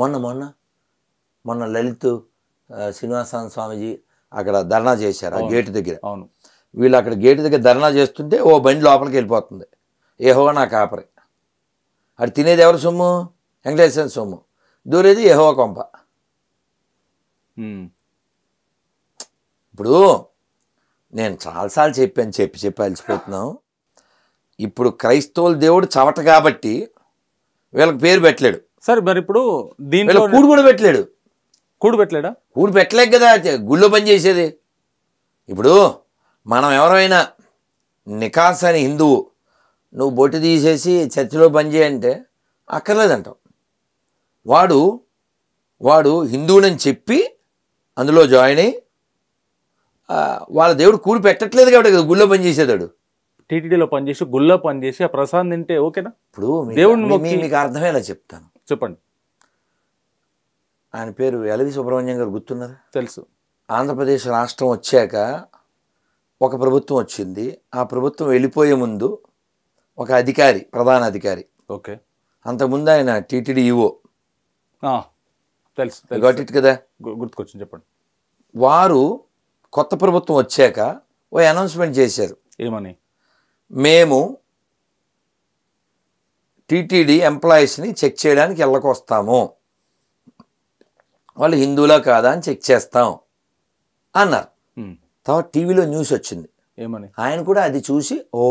మొన్న మొన్న మొన్న లలిత్ శ్రీనివాసాన స్వామిజీ అక్కడ ధర్నా చేశారు ఆ గేటు దగ్గర అవును వీళ్ళు అక్కడ గేటు దగ్గర ధర్నా చేస్తుంటే ఓ బండి లోపలికి వెళ్ళిపోతుంది ఏహో నా కాపరి అటు తినేది ఎవరు సొమ్ము వెంకటేశ్వర సొమ్ము దూరేది ఏహో కొంప ఇప్పుడు నేను చాలాసార్లు చెప్పాను చెప్పి చెప్పి అలసిపోతున్నాం ఇప్పుడు క్రైస్తవుల దేవుడు చవట కాబట్టి వీళ్ళకి పేరు పెట్టలేడు సార్ మరి ఇప్పుడు దీంట్లో కూడు కూడా పెట్టలేడు కూడు పెట్టలేడా కూడు పెట్టలేక కదా గుళ్ళో పని చేసేది ఇప్పుడు మనం ఎవరైనా నికాస్ అని హిందువు నువ్వు బొట్టు తీసేసి చర్చిలో పనిచేయంటే అక్కర్లేదంటావు వాడు వాడు హిందువునని చెప్పి అందులో జాయిన్ అయ్యి వాళ్ళ దేవుడు కూడి పెట్టట్లేదు కాబట్టి కదా గుళ్ళో పనిచేసేదాడు టీటీడీలో పనిచేసి గుళ్ళో పనిచేసి ఆ ప్రసాద్ తింటే ఓకేనా ఇప్పుడు దేవుడిని మీకు అర్థమయ్యేలా చెప్తాను చెప్పండి ఆయన పేరు ఎలవి సుబ్రహ్మణ్యం గారు గుర్తున్నారు తెలుసు ఆంధ్రప్రదేశ్ రాష్ట్రం వచ్చాక ఒక ప్రభుత్వం వచ్చింది ఆ ప్రభుత్వం వెళ్ళిపోయే ముందు ఒక అధికారి ప్రధాన అధికారి ఓకే అంతకుముందు ఆయన టీటీడీ తెలుసు గట్ ఇట్ కదా గుర్తుకొచ్చింది చెప్పండి వారు కొత్త ప్రభుత్వం వచ్చాక ఓ అనౌన్స్మెంట్ చేశారు ఏమని మేము టీటీడీ ఎంప్లాయీస్ని చెక్ చేయడానికి వెళ్ళకొస్తాము వాళ్ళు హిందువులా కాదా అని చెక్ చేస్తాం అన్నారు తర్వాత టీవీలో న్యూస్ వచ్చింది ఏమని ఆయన కూడా అది చూసి ఓ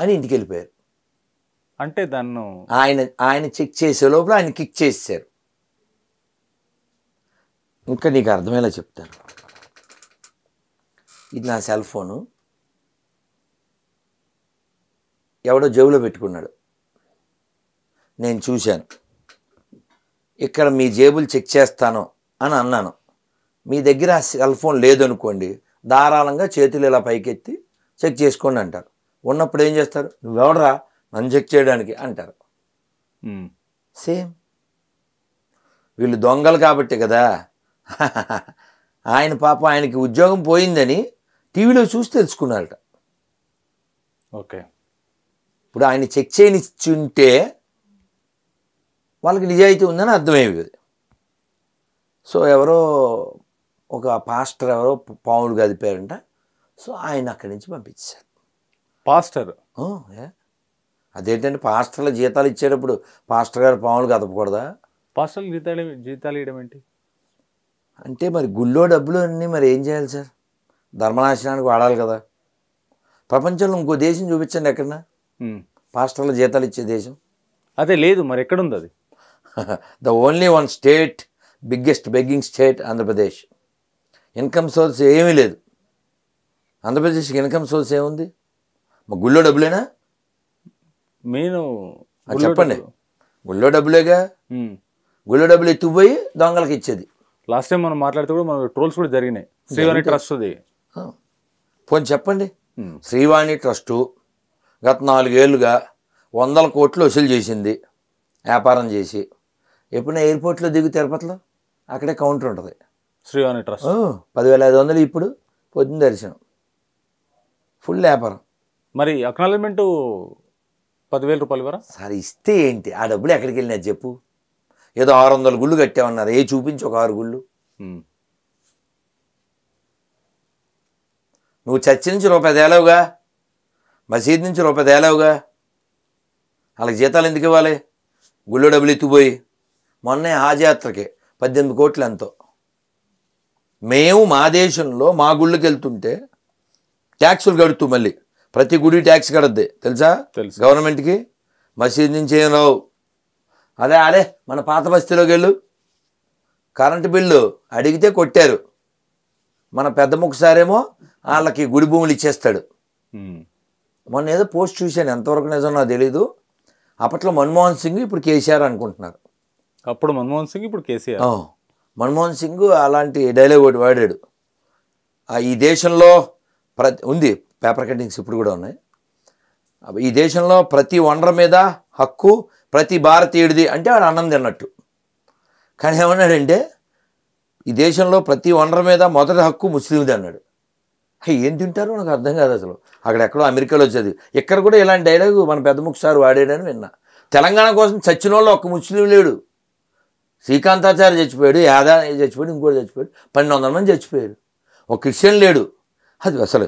అని ఇంటికి వెళ్ళిపోయారు అంటే దాన్ని ఆయన ఆయన చెక్ చేసే లోపల ఆయన కిక్ చేశారు ఇంకా నీకు అర్థమయ్యేలా చెప్తాను ఇది నా సెల్ ఫోను ఎవడో జేబులో పెట్టుకున్నాడు నేను చూశాను ఇక్కడ మీ జేబులు చెక్ చేస్తాను అని అన్నాను మీ దగ్గర సెల్ ఫోన్ లేదనుకోండి ధారాళంగా చేతులు ఇలా పైకెత్తి చెక్ చేసుకోండి అంటారు ఉన్నప్పుడు ఏం చేస్తారు నువ్వెవడరా నన్ను చెక్ చేయడానికి అంటారు సేమ్ వీళ్ళు దొంగలు కాబట్టి కదా ఆయన పాప ఆయనకి ఉద్యోగం పోయిందని టీవీలో చూసి తెలుసుకున్నారట ఓకే ఇప్పుడు ఆయన చెక్ చేయనిచ్చుంటే వాళ్ళకి నిజాయితీ ఉందని అర్థమయ్యేది సో ఎవరో ఒక పాస్టర్ ఎవరో పాములు కదిపారంట సో ఆయన అక్కడి నుంచి పంపించారు పాస్టర్ అదేంటంటే పాస్టర్ల జీతాలు ఇచ్చేటప్పుడు పాస్టర్ గారు పాములు కదపకూడదా పాస్టర్లు జీతాలు జీతాలు ఇవ్వడం ఏంటి అంటే మరి గుళ్ళో డబ్బులు అన్నీ మరి ఏం చేయాలి సార్ ధర్మనాశనానికి వాడాలి కదా ప్రపంచంలో ఇంకో దేశం చూపించండి ఎక్కడన్నా పాస్టర్ల జీతాలు ఇచ్చే దేశం అదే లేదు మరి ఎక్కడుంది అది the only one state biggest begging state Andhra Pradesh income source ఏమీ లేదు ఆంధ్రప్రదేశ్కి ఇన్కమ్ సోర్స్ ఏముంది మా గుళ్ళో డబ్బులేనా నేను చెప్పండి గుళ్ళో డబ్బులేగా గుళ్ళో డబ్బులు ఎత్తుకుపోయి దొంగలకి ఇచ్చేది లాస్ట్ టైం మనం మాట్లాడితే కూడా మన ట్రోల్స్ కూడా జరిగినాయి శ్రీవాణి అది పోనీ చెప్పండి శ్రీవాణి ట్రస్టు గత నాలుగేళ్లుగా వందల కోట్లు వసూలు చేసింది వ్యాపారం చేసి ఎప్పుడైనా ఎయిర్పోర్ట్లో దిగు తిరుపతిలో అక్కడే కౌంటర్ ఉంటుంది శ్రీవాణి ట్రస్ట్ పదివేల ఐదు వందలు ఇప్పుడు పొద్దున్న దర్శనం ఫుల్ వ్యాపారం మరి అక్నాలజ్మెంట్ పదివేల రూపాయలు వరా సార్ ఇస్తే ఏంటి ఆ డబ్బులు ఎక్కడికి వెళ్ళినా చెప్పు ఏదో ఆరు వందల గుళ్ళు కట్టామన్నారు ఏ చూపించు ఒక ఆరు గుళ్ళు నువ్వు చర్చి నుంచి రూపాయి తేలవుగా మసీద్ నుంచి రూపాయి తేలవుగా వాళ్ళకి జీతాలు ఎందుకు ఇవ్వాలి గుళ్ళో డబ్బులు ఎత్తుపోయి మొన్నే హాజయాత్రకే పద్దెనిమిది కోట్లు ఎంతో మేము మా దేశంలో మా గుళ్ళకి వెళ్తుంటే ట్యాక్సులు కడుతూ మళ్ళీ ప్రతి గుడి ట్యాక్స్ కడద్ది తెలుసా తెలుసు గవర్నమెంట్కి మసీద్ నుంచి ఏం రావు అదే అదే మన పాత బస్తీలోకి వెళ్ళు కరెంటు బిల్లు అడిగితే కొట్టారు మన పెద్ద ముక్కసారేమో వాళ్ళకి గుడి భూములు ఇచ్చేస్తాడు మొన్న ఏదో పోస్ట్ చూశాను ఎంతవరకు నిజం నాకు తెలీదు అప్పట్లో మన్మోహన్ సింగ్ ఇప్పుడు కేసీఆర్ అనుకుంటున్నారు అప్పుడు మన్మోహన్ సింగ్ ఇప్పుడు కేసీఆర్ మన్మోహన్ సింగ్ అలాంటి డైలాగ్ ఒకటి వాడాడు ఈ దేశంలో ప్ర ఉంది పేపర్ కటింగ్స్ ఇప్పుడు కూడా ఉన్నాయి ఈ దేశంలో ప్రతి వనరు మీద హక్కు ప్రతి భారతీయుడిది అంటే వాడు అన్నం తిన్నట్టు కానీ ఏమన్నాడంటే ఈ దేశంలో ప్రతి వనరు మీద మొదటి హక్కు ముస్లింది అన్నాడు ఏం తింటారో నాకు అర్థం కాదు అసలు అక్కడ ఎక్కడో అమెరికాలో వచ్చేది ఇక్కడ కూడా ఇలాంటి డైలాగు మన పెద్ద ముఖ్య సార్ వాడాడని విన్నా తెలంగాణ కోసం చచ్చిన వాళ్ళు ఒక్క ముస్లిం లేడు శ్రీకాంతాచార్య చచ్చిపోయాడు యాదా చచ్చిపోయాడు ఇంకోటి చచ్చిపోయాడు పన్నెండు వందల మంది చచ్చిపోయారు ఒక క్రిస్టియన్ లేడు అది అసలు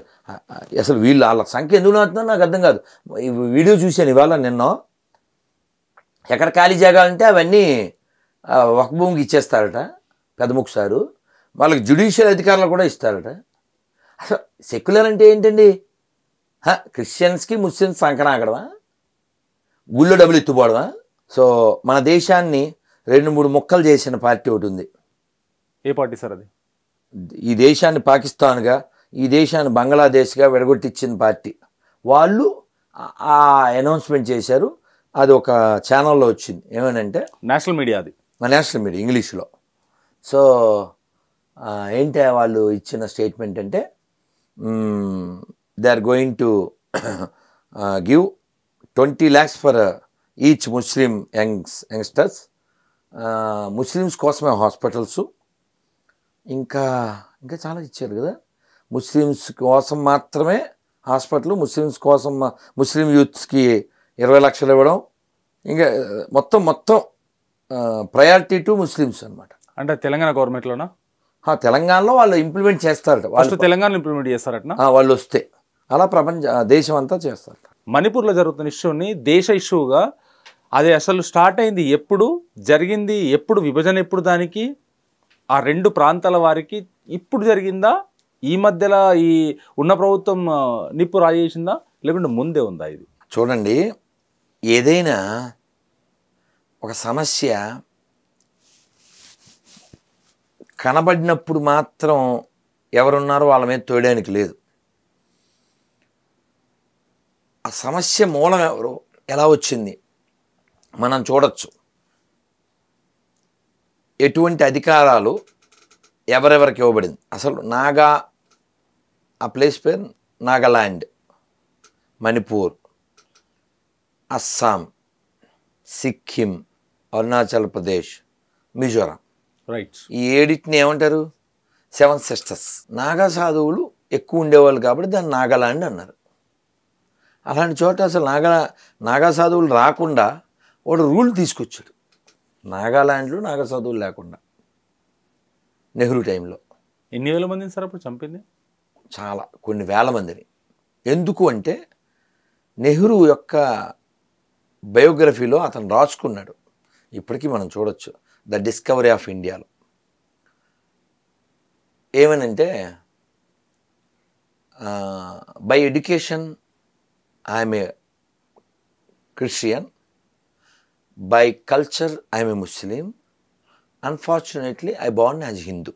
అసలు వీళ్ళు వాళ్ళ సంఖ్య ఎందుకు అవుతుందో నాకు అర్థం కాదు వీడియో చూశాను ఇవాళ నిన్న ఎక్కడ ఖాళీ జాగాలంటే అవన్నీ ఒక భూమికి ఇచ్చేస్తారట పెద్ద సారు వాళ్ళకి జ్యుడిషియల్ అధికారులు కూడా ఇస్తారట అసలు సెక్యులర్ అంటే ఏంటండి క్రిస్టియన్స్కి ముస్లిమ్స్ సంకరాగడమా గుళ్ళో డబ్బులు ఎత్తుపోవడమా సో మన దేశాన్ని రెండు మూడు ముక్కలు చేసిన పార్టీ ఒకటి ఉంది ఏ పార్టీ సార్ అది ఈ దేశాన్ని పాకిస్తాన్గా ఈ దేశాన్ని బంగ్లాదేశ్గా విడగొట్టించిన పార్టీ వాళ్ళు ఆ అనౌన్స్మెంట్ చేశారు అది ఒక ఛానల్లో వచ్చింది ఏమనంటే నేషనల్ మీడియా అది నేషనల్ మీడియా ఇంగ్లీష్లో సో ఏంటి వాళ్ళు ఇచ్చిన స్టేట్మెంట్ అంటే they are going to give twenty lakhs for each Muslim youngs youngsters Muslims కోసమే హాస్పిటల్స్ ఇంకా ఇంకా చాలా ఇచ్చారు కదా ముస్లిమ్స్ కోసం మాత్రమే హాస్పిటల్ ముస్లిమ్స్ కోసం ముస్లిం యూత్స్కి ఇరవై లక్షలు ఇవ్వడం ఇంకా మొత్తం మొత్తం ప్రయారిటీ టు ముస్లిమ్స్ అనమాట అంటే తెలంగాణ గవర్నమెంట్లోనా తెలంగాణలో వాళ్ళు ఇంప్లిమెంట్ చేస్తారట వాళ్ళు తెలంగాణ ఇంప్లిమెంట్ చేస్తారట వాళ్ళు వస్తే అలా ప్రపంచ దేశం అంతా చేస్తారట మణిపూర్లో జరుగుతున్న ఇష్యూని దేశ ఇష్యూగా అది అసలు స్టార్ట్ అయింది ఎప్పుడు జరిగింది ఎప్పుడు విభజన ఎప్పుడు దానికి ఆ రెండు ప్రాంతాల వారికి ఇప్పుడు జరిగిందా ఈ మధ్యలో ఈ ఉన్న ప్రభుత్వం నిప్పు రాజేసిందా లేకుంటే ముందే ఉందా ఇది చూడండి ఏదైనా ఒక సమస్య కనబడినప్పుడు మాత్రం ఎవరున్నారో వాళ్ళ మీద తోయడానికి లేదు ఆ సమస్య మూలం ఎవరు ఎలా వచ్చింది మనం చూడొచ్చు ఎటువంటి అధికారాలు ఎవరెవరికి ఇవ్వబడింది అసలు నాగా ఆ ప్లేస్ పేరు నాగాలాండ్ మణిపూర్ అస్సాం సిక్కిం అరుణాచల్ ప్రదేశ్ మిజోరాం రైట్ ఈ ఏడింటిని ఏమంటారు సెవెన్ సిస్టర్స్ నాగా సాధువులు ఎక్కువ ఉండేవాళ్ళు కాబట్టి దాన్ని నాగాలాండ్ అన్నారు అలాంటి చోట అసలు నాగా నాగా సాధువులు రాకుండా వాడు రూల్ తీసుకొచ్చాడు నాగాలాండ్లో నాగ చదువులు లేకుండా నెహ్రూ టైంలో ఎన్ని వేల మందిని సార్ అప్పుడు చంపింది చాలా కొన్ని వేల మందిని ఎందుకు అంటే నెహ్రూ యొక్క బయోగ్రఫీలో అతను రాసుకున్నాడు ఇప్పటికీ మనం చూడొచ్చు ద డిస్కవరీ ఆఫ్ ఇండియాలో ఏమనంటే by education I am a Christian By culture, I am a Muslim. Unfortunately, I born as Hindu.